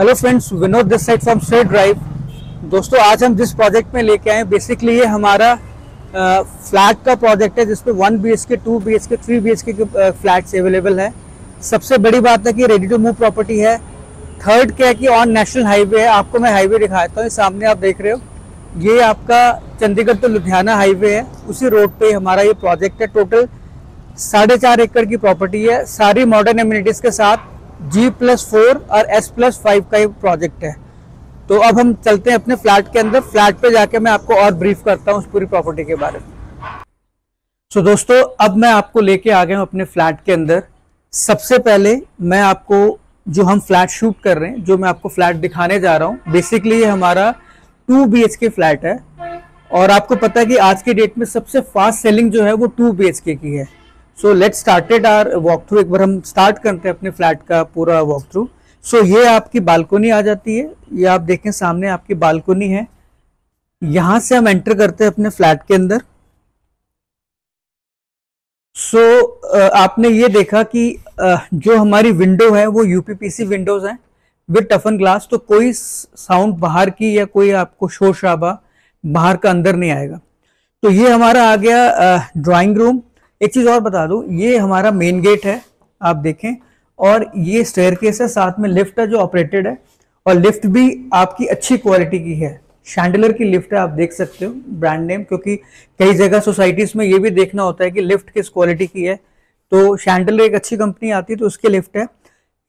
hello friends Vinod this side from state drive दोस्तों आज हम जिस प्रोजेक्ट में लेके आए बेसिकली ये हमारा फ्लैट का प्रोजेक्ट है जिसमें one B H K two B H K three B H K flats available है सबसे बड़ी बात है कि रेडी टू मूव प्रॉपर्टी है थर्ड क्या है कि ऑन नेशनल हाईवे है आपको मैं हाईवे दिखाता हूँ सामने आप देख रहे हो ये आपका चंडीगढ़ टू तो लुधियाना हाईवे है उसी रोड पर हमारा ये प्रोजेक्ट है टोटल साढ़े चार एकड़ की प्रॉपर्टी है सारी मॉडर्न एम्यूनिटीज़ के साथ जी प्लस फोर और एस प्लस फाइव का एक प्रोजेक्ट है तो अब हम चलते हैं अपने फ्लैट के अंदर फ्लैट पे जाके मैं आपको और ब्रीफ करता हूँ उस पूरी प्रॉपर्टी के बारे में सो so, दोस्तों अब मैं आपको लेके आ गया हूँ अपने फ्लैट के अंदर सबसे पहले मैं आपको जो हम फ्लैट शूट कर रहे हैं जो मैं आपको फ्लैट दिखाने जा रहा हूँ बेसिकली ये हमारा टू बी फ्लैट है और आपको पता है कि आज के डेट में सबसे फास्ट सेलिंग जो है वो टू बी की है so let started our walk through एक बार हम स्टार्ट करते हैं अपने फ्लैट का पूरा वॉक थ्रू सो ये आपकी बालकोनी आ जाती है ये आप देखें सामने आपकी बालकोनी है यहां से हम एंटर करते हैं अपने फ्लैट के अंदर सो so, आपने ये देखा कि जो हमारी विंडो है वो यूपीपीसी विंडोज हैं विद टफन ग्लास तो कोई साउंड बाहर की या कोई आपको शोर शराबा बाहर का अंदर नहीं आएगा तो ये हमारा आ गया ड्राइंग रूम एक चीज और बता दू ये हमारा मेन गेट है आप देखें और ये स्टेयर केस है साथ में लिफ्ट है जो ऑपरेटेड है और लिफ्ट भी आपकी अच्छी क्वालिटी की है शैंडलर की लिफ्ट है आप देख सकते हो ब्रांड नेम क्योंकि कई जगह सोसाइटीज में ये भी देखना होता है कि लिफ्ट किस क्वालिटी की है तो शैंडलर एक अच्छी कंपनी आती है तो उसके लिफ्ट है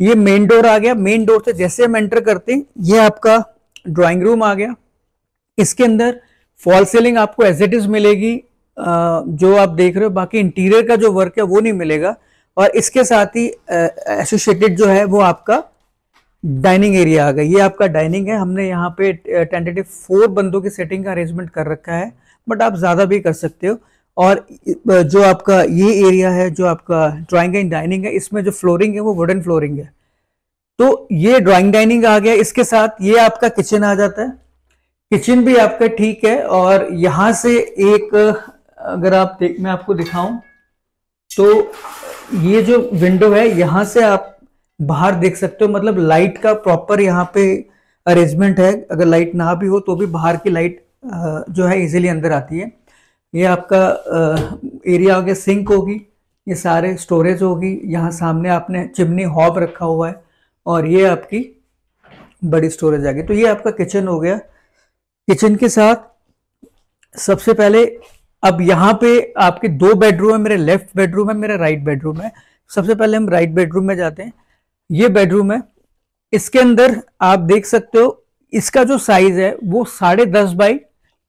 ये मेन डोर आ गया मेन डोर से जैसे हम एंटर करते हैं ये आपका ड्राइंग रूम आ गया इसके अंदर फॉल सीलिंग आपको एज इट इज मिलेगी जो आप देख रहे हो बाकी इंटीरियर का जो वर्क है वो नहीं मिलेगा और इसके साथ ही एसोसिएटेड जो है वो आपका डाइनिंग एरिया आ गया ये आपका डाइनिंग है हमने यहाँ पे टेंटेटिव फोर बंदों की सेटिंग का अरेंजमेंट कर रखा है बट आप ज़्यादा भी कर सकते हो और जो आपका ये एरिया है जो आपका ड्राइंग एंड डाइनिंग है इसमें जो फ्लोरिंग है वो वुडन फ्लोरिंग है तो ये ड्राइंग डाइनिंग आ गया इसके साथ ये आपका किचन आ जाता है किचन भी आपका ठीक है और यहाँ से एक अगर आप देख मैं आपको दिखाऊं तो ये जो विंडो है यहां से आप बाहर देख सकते हो मतलब लाइट का प्रॉपर यहाँ पे अरेंजमेंट है अगर लाइट ना भी हो तो भी बाहर की लाइट जो है इजीली अंदर आती है ये आपका एरिया हो गया सिंक होगी ये सारे स्टोरेज होगी यहाँ सामने आपने चिमनी हॉब रखा हुआ है और ये आपकी बड़ी स्टोरेज आ गई तो ये आपका किचन हो गया किचन के साथ सबसे पहले अब यहाँ पे आपके दो बेडरूम है मेरे लेफ्ट बेडरूम है मेरा राइट बेडरूम है सबसे पहले हम राइट बेडरूम में जाते हैं ये बेडरूम है इसके अंदर आप देख सकते हो इसका जो साइज है वो साढ़े दस बाई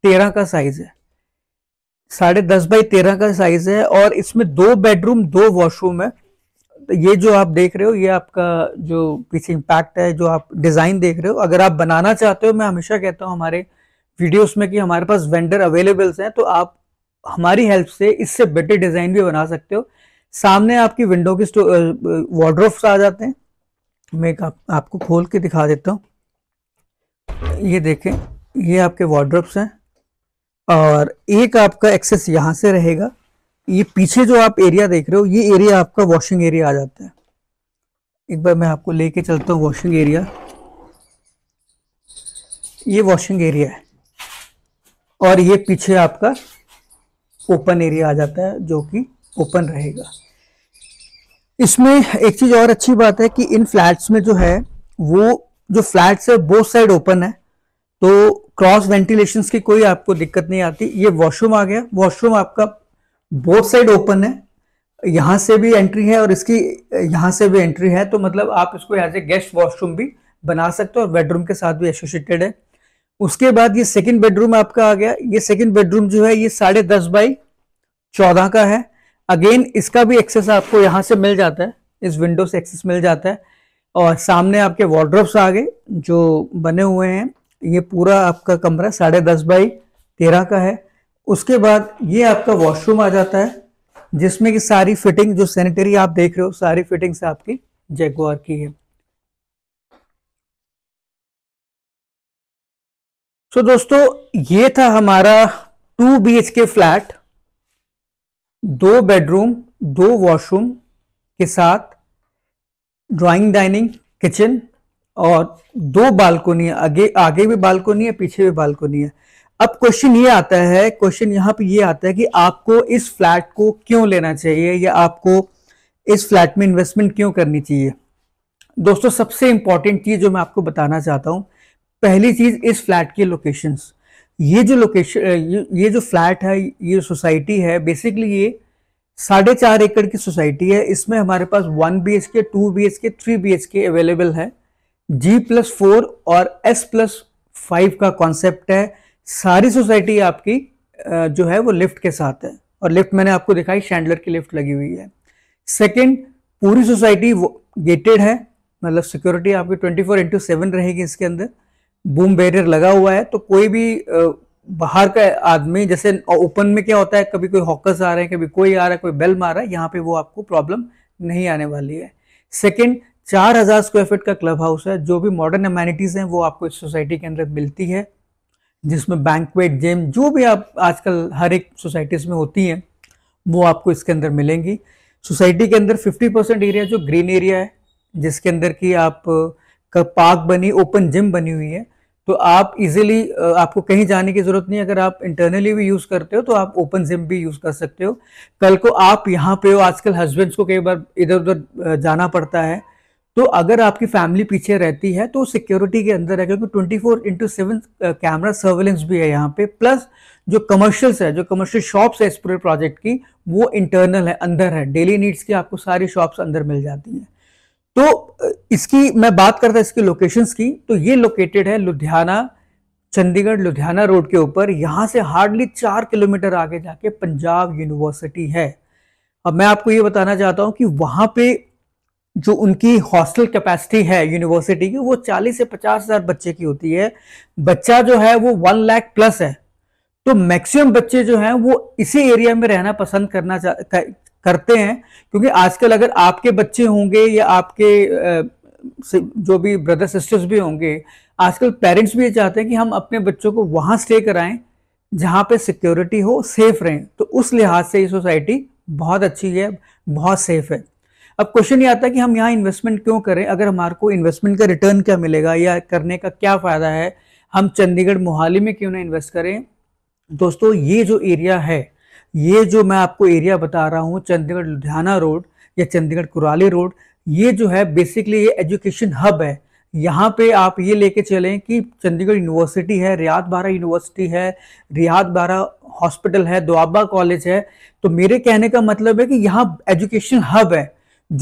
तेरह का साइज है साढ़े दस बाई तेरह का साइज है और इसमें दो बेडरूम दो वॉशरूम है तो ये जो आप देख रहे हो ये आपका जो पीछे इम्पैक्ट है जो आप डिज़ाइन देख रहे हो अगर आप बनाना चाहते हो मैं हमेशा कहता हूँ हमारे वीडियोस में कि हमारे पास वेंडर अवेलेबल्स हैं तो आप हमारी हेल्प से इससे बेटर डिज़ाइन भी बना सकते हो सामने आपकी विंडो के वार्ड्रोफ्स आ जाते हैं मैं आप, आपको खोल के दिखा देता हूँ ये देखें ये आपके वार्ड्रोप्स हैं और एक आपका एक्सेस यहाँ से रहेगा ये पीछे जो आप एरिया देख रहे हो ये एरिया आपका वॉशिंग एरिया आ जाता है एक बार मैं आपको लेके चलता हूँ वॉशिंग एरिया ये वॉशिंग एरिया है और ये पीछे आपका ओपन एरिया आ जाता है जो कि ओपन रहेगा इसमें एक चीज़ और अच्छी बात है कि इन फ्लैट्स में जो है वो जो फ्लैट्स है बोथ साइड ओपन है तो क्रॉस वेंटिलेशन की कोई आपको दिक्कत नहीं आती ये वॉशरूम आ गया वॉशरूम आपका बोथ साइड ओपन है यहाँ से भी एंट्री है और इसकी यहाँ से भी एंट्री है तो मतलब आप इसको एज ए गेस्ट वॉशरूम भी बना सकते हो और बेडरूम के साथ भी एसोसिएटेड है उसके बाद ये सेकंड बेडरूम आपका आ गया ये सेकंड बेडरूम जो है ये साढ़े दस बाई चौदह का है अगेन इसका भी एक्सेस आपको यहाँ से मिल जाता है इस विंडो से एक्सेस मिल जाता है और सामने आपके वार्ड्रोप्स आ गए जो बने हुए हैं ये पूरा आपका कमरा साढ़े दस बाई तेरह का है उसके बाद ये आपका वॉशरूम आ जाता है जिसमें कि सारी फिटिंग जो सैनिटरी आप देख रहे हो सारी फिटिंग्स आपकी जैगवार की है सो so, दोस्तों ये था हमारा two B H K flat दो बेडरूम दो वॉशरूम के साथ ड्राइंग डाइनिंग किचन और दो बालकोनी आगे आगे भी बालकोनी है पीछे भी बालकोनी है अब क्वेश्चन ये आता है क्वेश्चन यहाँ पे ये आता है कि आपको इस फ्लैट को क्यों लेना चाहिए या आपको इस फ्लैट में इन्वेस्टमेंट क्यों करनी चाहिए दोस्तों सबसे इंपॉर्टेंट चीज जो मैं आपको बताना चाहता हूँ पहली चीज इस फ्लैट की लोकेशंस ये जो लोकेशन ये जो फ्लैट है ये सोसाइटी है बेसिकली ये साढ़े चार एकड़ की सोसाइटी है इसमें हमारे पास one B H K two B H K three B H K available है जी प्लस फोर और एस प्लस फाइव का कॉन्सेप्ट है सारी सोसाइटी आपकी जो है वो लिफ्ट के साथ है और लिफ्ट मैंने आपको दिखाई शैंडलर की लिफ्ट लगी हुई है सेकेंड पूरी सोसाइटी गेटेड है मतलब सिक्योरिटी आपकी ट्वेंटी फोर इंटू सेवन रहेगी इसके अंदर बूम बैरियर लगा हुआ है तो कोई भी बाहर का आदमी जैसे ओपन में क्या होता है कभी कोई हॉकर्स आ रहे हैं कभी कोई आ रहा है कोई बेल मार रहा है यहाँ पे वो आपको प्रॉब्लम नहीं आने वाली है सेकेंड चार हज़ार स्क्वायर फीट का क्लब हाउस है जो भी मॉडर्न अमेनिटीज़ हैं वो आपको इस सोसाइटी के अंदर मिलती है जिसमें बैंकवेट जिम जो भी आप आजकल हर एक सोसाइटीज़ में होती हैं वो आपको इसके अंदर मिलेंगी सोसाइटी के अंदर 50 परसेंट एरिया जो ग्रीन एरिया है जिसके अंदर की आप पार्क बनी ओपन जिम बनी हुई है तो आप इजीली आपको कहीं जाने की ज़रूरत नहीं अगर आप इंटरनली भी यूज़ करते हो तो आप ओपन जिम भी यूज़ कर सकते हो कल को आप यहाँ पे हो आजकल हस्बैंड्स को कई बार इधर उधर जाना पड़ता है तो अगर आपकी फैमिली पीछे रहती है तो सिक्योरिटी के अंदर है क्योंकि twenty four into seven camera surveillance भी है यहाँ पे प्लस जो कमर्शियल्स है जो कमर्शियल शॉप्स है इस पूरे प्रोजेक्ट की वो इंटरनल है अंदर है डेली नीड्स की आपको सारी शॉप्स अंदर मिल जाती हैं तो इसकी मैं बात करता इसकी लोकेशंस की तो ये लोकेटेड है लुधियाना चंडीगढ़ लुधियाना रोड के ऊपर यहाँ से हार्डली चार किलोमीटर आगे जाके पंजाब यूनिवर्सिटी है अब मैं आपको ये बताना चाहता हूँ कि वहाँ पे जो उनकी हॉस्टल कैपेसिटी है यूनिवर्सिटी की वो 40 से पचास हज़ार बच्चे की होती है बच्चा जो है वो वन लाख प्लस है तो मैक्सिमम बच्चे जो हैं वो इसी एरिया में रहना पसंद करना करते हैं क्योंकि आजकल अगर आपके बच्चे होंगे या आपके जो भी ब्रदर सिस्टर्स भी होंगे आजकल पेरेंट्स भी ये चाहते हैं कि हम अपने बच्चों को वहाँ स्टे कराएं जहाँ पे सिक्योरिटी हो सेफ रहें तो उस लिहाज से ये सोसाइटी बहुत अच्छी है बहुत सेफ है अब क्वेश्चन ये आता है कि हम यहाँ इन्वेस्टमेंट क्यों करें अगर हमारे को इन्वेस्टमेंट का रिटर्न क्या मिलेगा या करने का क्या फ़ायदा है हम चंडीगढ़ मोहाली में क्यों ना इन्वेस्ट करें दोस्तों ये जो एरिया है ये जो मैं आपको एरिया बता रहा हूँ चंडीगढ़ लुधियाना रोड या चंडीगढ़ कुराली रोड ये जो है बेसिकली ये एजुकेशन हब है यहाँ पे आप ये लेके चलें कि चंडीगढ़ यूनिवर्सिटी है रियाद बारा यूनिवर्सिटी है रियाद बारा हॉस्पिटल है दुआबा कॉलेज है तो मेरे कहने का मतलब है कि यहाँ एजुकेशन हब है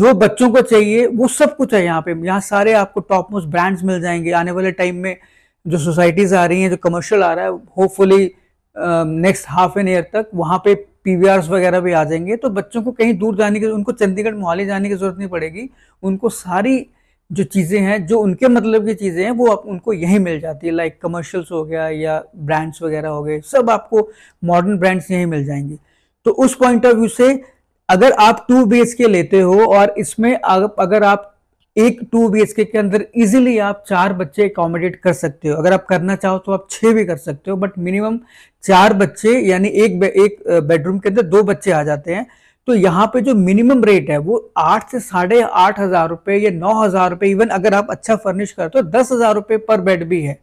जो बच्चों को चाहिए वो सब कुछ है यहाँ पे यहाँ सारे आपको टॉप मोस्ट ब्रांड्स मिल जाएंगे आने वाले टाइम में जो सोसाइटीज़ आ रही हैं जो कमर्शियल आ रहा है hopefully next half an year तक वहाँ पे पी वगैरह भी आ जाएंगे तो बच्चों को कहीं दूर जाने की उनको चंडीगढ़ मोहाली जाने की ज़रूरत नहीं पड़ेगी उनको सारी जो चीज़ें हैं जो उनके मतलब की चीज़ें हैं वो आप उनको यहीं मिल जाती है लाइक कमर्शियल्स हो गया या ब्रांड्स वगैरह हो गए सब आपको मॉडर्न ब्रांड्स यहीं मिल जाएंगे तो उस पॉइंट ऑफ व्यू से अगर आप टू बी के लेते हो और इसमें अगर आप एक टू बी के अंदर इजीली आप चार बच्चे अकोमोडेट कर सकते हो अगर आप करना चाहो तो आप छः भी कर सकते हो बट मिनिमम चार बच्चे यानी एक एक बेडरूम के अंदर दो बच्चे आ जाते हैं तो यहाँ पे जो मिनिमम रेट है वो आठ से साढ़े आठ हज़ार रुपये या नौ हज़ार रुपये इवन अगर आप अच्छा फर्निश करते हो दस हज़ार रुपये पर बेड भी है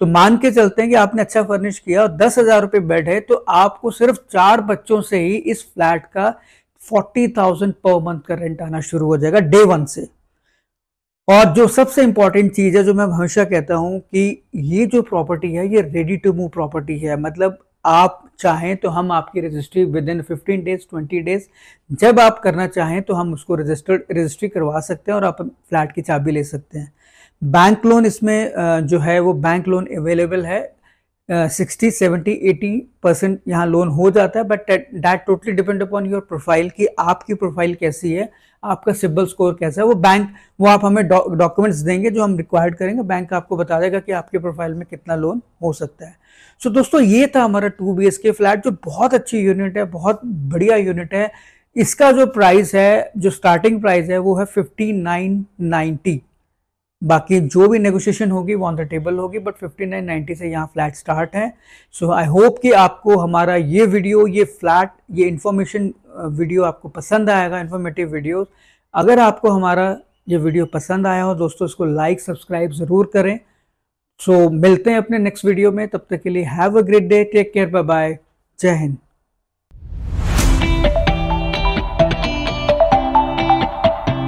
तो मान के चलते हैं कि आपने अच्छा फर्निश किया और दस हज़ार रुपये बेड है तो आपको सिर्फ चार बच्चों से ही इस फ्लैट का फोर्टी थाउजेंड पर मंथ का रेंट आना शुरू हो जाएगा डे वन से और जो सबसे इंपॉर्टेंट चीज़ है जो मैं हमेशा कहता हूँ कि ये जो प्रॉपर्टी है ये रेडी टू मूव प्रॉपर्टी है मतलब आप चाहें तो हम आपकी registry within fifteen days twenty days जब आप करना चाहें तो हम उसको रजिस्टर्ड रजिस्ट्री करवा सकते हैं और आप फ्लैट की चाबी ले सकते हैं बैंक लोन इसमें जो है वो बैंक लोन अवेलेबल है सिक्सटी सेवेंटी एटी परसेंट यहाँ लोन हो जाता है but that totally depend upon your profile कि आपकी प्रोफाइल कैसी है आपका सिबल स्कोर कैसा है वो बैंक वो आप हमें डॉक्यूमेंट्स डौ, देंगे जो हम रिक्वायर्ड करेंगे बैंक आपको बता देगा कि आपके प्रोफाइल में कितना लोन हो सकता है सो so, दोस्तों ये था हमारा टू बी के फ्लैट जो बहुत अच्छी यूनिट है बहुत बढ़िया यूनिट है इसका जो प्राइस है जो स्टार्टिंग प्राइस है वो है फिफ्टी नाइन नाइन्टी बाकी जो भी नेगोशिएशन होगी वो ऑन द टेबल होगी बट 5990 से यहाँ फ्लैट स्टार्ट है सो आई होप कि आपको हमारा ये वीडियो ये फ्लैट ये इन्फॉर्मेशन वीडियो आपको पसंद आएगा इन्फॉर्मेटिव वीडियो अगर आपको हमारा ये वीडियो पसंद आया हो दोस्तों इसको लाइक सब्सक्राइब ज़रूर करें सो so, मिलते हैं अपने नेक्स्ट वीडियो में तब तक के लिए have a great day take care bye bye जय हिंद